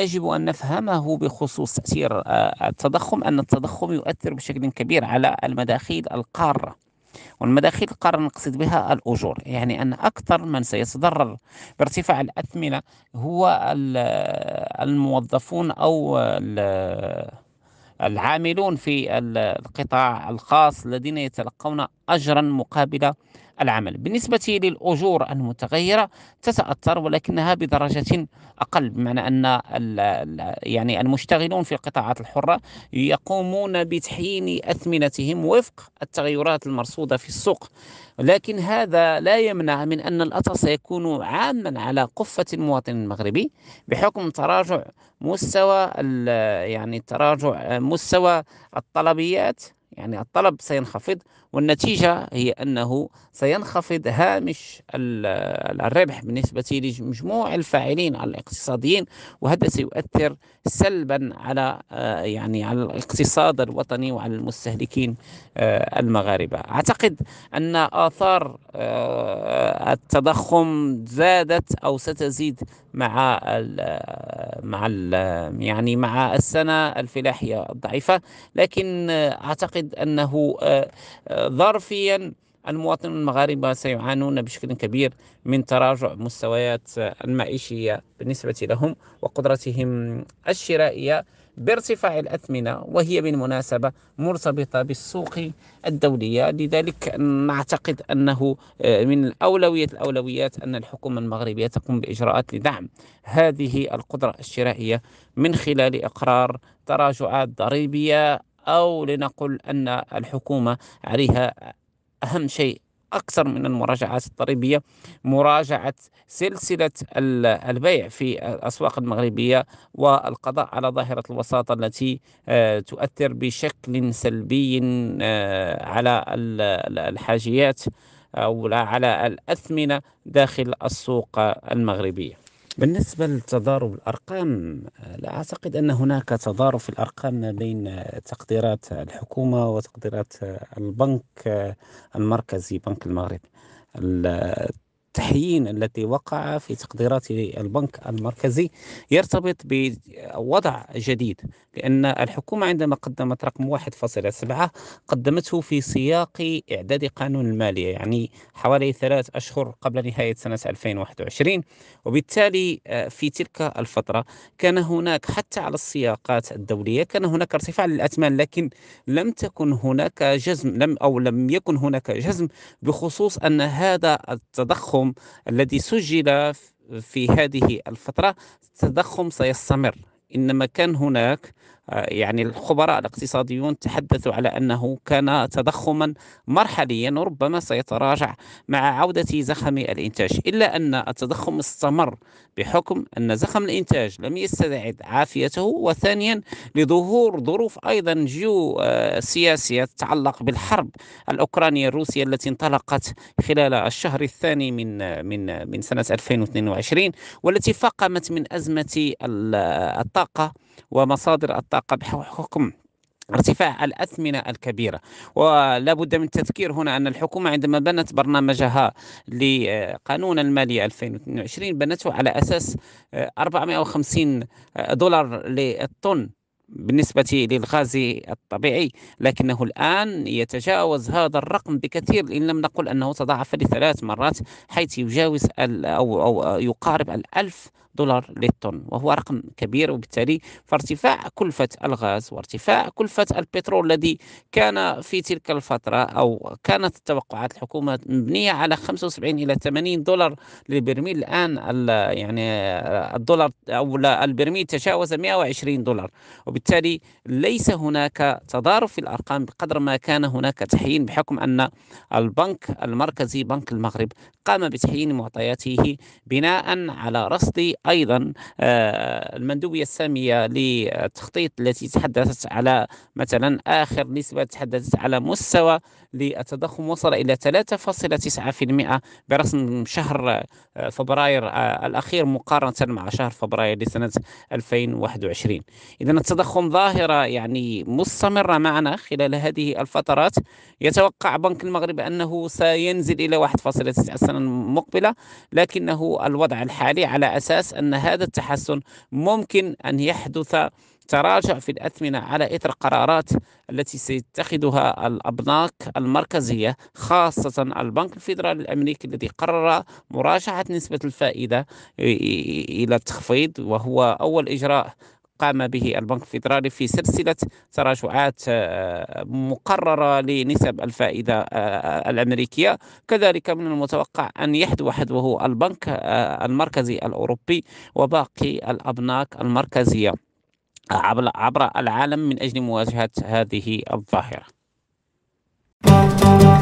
يجب أن نفهمه بخصوص تأثير آه، التضخم أن التضخم يؤثر بشكل كبير على المداخيل القارة والمداخيل القارة نقصد بها الأجور يعني أن أكثر من سيتضرر بارتفاع الأثمنة هو الموظفون أو العاملون في القطاع الخاص الذين يتلقون أجرا مقابل العمل بالنسبة للأجور المتغيرة تتأثر ولكنها بدرجة أقل بمعنى أن يعني المشتغلون في القطاعات الحرة يقومون بتحيين أثمنتهم وفق التغيرات المرصودة في السوق لكن هذا لا يمنع من أن الأثر سيكون عاما على قفة المواطن المغربي بحكم تراجع مستوى يعني تراجع مستوى الطلبيات يعني الطلب سينخفض والنتيجة هي أنه سينخفض هامش الربح بالنسبة لمجموع الفاعلين الاقتصاديين وهذا سيؤثر سلبا على آه، يعني على الاقتصاد الوطني وعلى المستهلكين آه، المغاربة أعتقد أن آثار آه، التضخم زادت أو ستزيد مع الـ مع الـ يعني مع السنة الفلاحية الضعيفة لكن أعتقد أنه ظرفيا المواطنون المغاربة سيعانون بشكل كبير من تراجع مستويات المعيشية بالنسبة لهم وقدرتهم الشرائية بارتفاع الأثمنة وهي بالمناسبة مرتبطة بالسوق الدولية لذلك نعتقد أنه آه، من أولوية الأولويات أن الحكومة المغربية تقوم بإجراءات لدعم هذه القدرة الشرائية من خلال إقرار تراجعات ضريبية أو لنقل أن الحكومة عليها أهم شيء أكثر من المراجعات الضريبية مراجعة سلسلة البيع في الأسواق المغربية والقضاء على ظاهرة الوساطة التي آه، تؤثر بشكل سلبي آه، على الحاجيات أو على الأثمنة داخل السوق المغربية بالنسبة لتضارب الأرقام لا أعتقد أن هناك تضارب في الأرقام ما بين تقديرات الحكومة وتقديرات البنك المركزي بنك المغرب التحيين التي وقع في تقديرات البنك المركزي يرتبط بوضع جديد لأن الحكومة عندما قدمت رقم 1.7 قدمته في سياق إعداد قانون المالية يعني حوالي ثلاث أشهر قبل نهاية سنة 2021 وبالتالي آه، في تلك الفترة كان هناك حتى على السياقات الدولية كان هناك ارتفاع للأثمان لكن لم تكن هناك جزم لم أو لم يكن هناك جزم بخصوص أن هذا التضخم التضخم الذي سجل في هذه الفترة التضخم سيستمر إنما كان هناك يعني الخبراء الاقتصاديون تحدثوا على أنه كان تضخما مرحليا وربما سيتراجع مع عودة زخم الإنتاج إلا أن التضخم استمر بحكم أن زخم الإنتاج لم يستعد عافيته وثانيا لظهور ظروف أيضا جيو سياسية تتعلق بالحرب الأوكرانية الروسية التي انطلقت خلال الشهر الثاني من من من سنة 2022 والتي فاقمت من أزمة الطاقة ومصادر الطاقة بحكم ارتفاع الأثمنة الكبيرة ولا بد من التذكير هنا أن الحكومة عندما بنت برنامجها لقانون المالية 2022 بنته على أساس 450 دولار للطن بالنسبة للغاز الطبيعي لكنه الآن يتجاوز هذا الرقم بكثير إن لم نقل أنه تضاعف لثلاث مرات حيث يجاوز أو, أو يقارب الألف دولار للطن وهو رقم كبير وبالتالي فارتفاع كلفة الغاز وارتفاع كلفة البترول الذي كان في تلك الفترة أو كانت توقعات الحكومة مبنية على 75 إلى 80 دولار للبرميل الآن يعني الدولار أو البرميل تجاوز 120 دولار وبالتالي وبالتالي ليس هناك تضارب في الأرقام بقدر ما كان هناك تحيين بحكم أن البنك المركزي بنك المغرب قام بتحيين معطياته بناء على رصد أيضا آه، المندوبية السامية للتخطيط التي تحدثت على مثلا آخر نسبة تحدثت على مستوى للتضخم وصل إلى 3.9% برسم شهر آه، فبراير آه، الأخير مقارنة مع شهر فبراير لسنة 2021 إذا التضخم تضخم ظاهرة يعني مستمرة معنا خلال هذه الفترات يتوقع بنك المغرب أنه سينزل إلى 1.9 السنة المقبلة لكنه الوضع الحالي على أساس أن هذا التحسن ممكن أن يحدث تراجع في الأثمنة على إثر قرارات التي سيتخذها الأبناك المركزية خاصة البنك الفيدرالي الأمريكي الذي قرر مراجعة نسبة الفائدة إلى التخفيض وهو أول إجراء قام به البنك الفيدرالي في سلسلة تراجعات آه، مقررة لنسب الفائدة آه، آه، الأمريكية كذلك من المتوقع أن يحذو حذوه البنك المركزي الأوروبي وباقي الأبناك المركزية عبر العالم من أجل مواجهة هذه الظاهرة